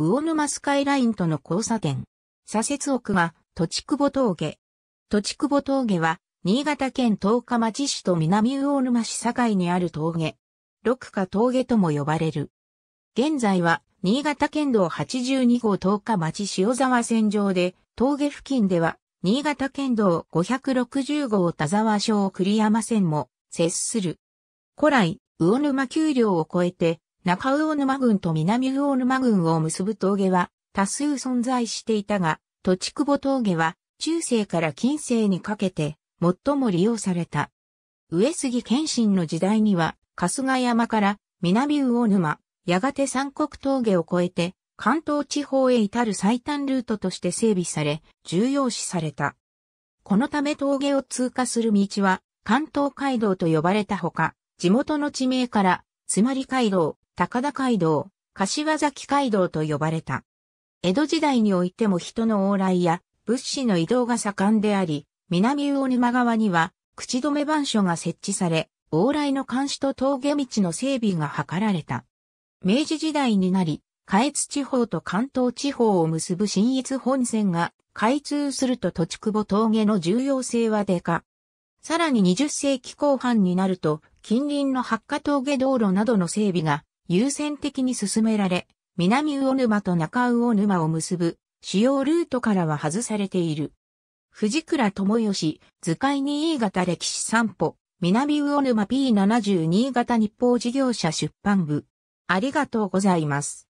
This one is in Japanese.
魚沼スカイラインとの交差点。左折奥が、土地久保峠。土地久保峠は、新潟県十日町市と南魚沼市境にある峠。六花峠とも呼ばれる。現在は、新潟県道82号十日町塩沢線上で、峠付近では、新潟県道560号田沢省栗山線も接する。古来、魚沼丘陵を越えて、中魚沼郡と南魚沼郡を結ぶ峠は多数存在していたが、土地久保峠は中世から近世にかけて最も利用された。上杉謙信の時代には春日山から南魚沼、やがて三国峠を越えて関東地方へ至る最短ルートとして整備され、重要視された。このため峠を通過する道は関東街道と呼ばれたほか、地元の地名から、つまり街道、高田街道、柏崎街道と呼ばれた。江戸時代においても人の往来や物資の移動が盛んであり、南魚沼側には口止め番所が設置され、往来の監視と峠道の整備が図られた。明治時代になり、下越地方と関東地方を結ぶ新越本線が開通すると土地窪峠の重要性はでか。さらに20世紀後半になると、近隣の八ヶ峠道路などの整備が優先的に進められ、南魚沼と中魚沼を結ぶ主要ルートからは外されている。藤倉智義、図解新潟歴史散歩、南魚沼 P72 型日報事業者出版部。ありがとうございます。